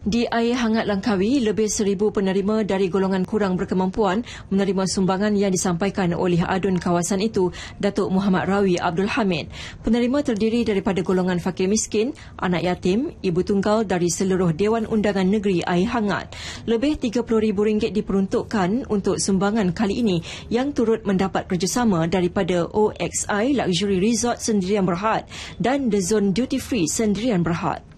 Di Air Hangat Langkawi, lebih seribu penerima dari golongan kurang berkemampuan menerima sumbangan yang disampaikan oleh adun kawasan itu, Datuk Muhammad Rawi Abdul Hamid. Penerima terdiri daripada golongan fakir miskin, anak yatim, ibu tunggal dari seluruh Dewan Undangan Negeri Air Hangat. Lebih rm ringgit diperuntukkan untuk sumbangan kali ini yang turut mendapat kerjasama daripada OXI Luxury Resort Sendirian Berhad dan The Zone Duty Free Sendirian Berhad.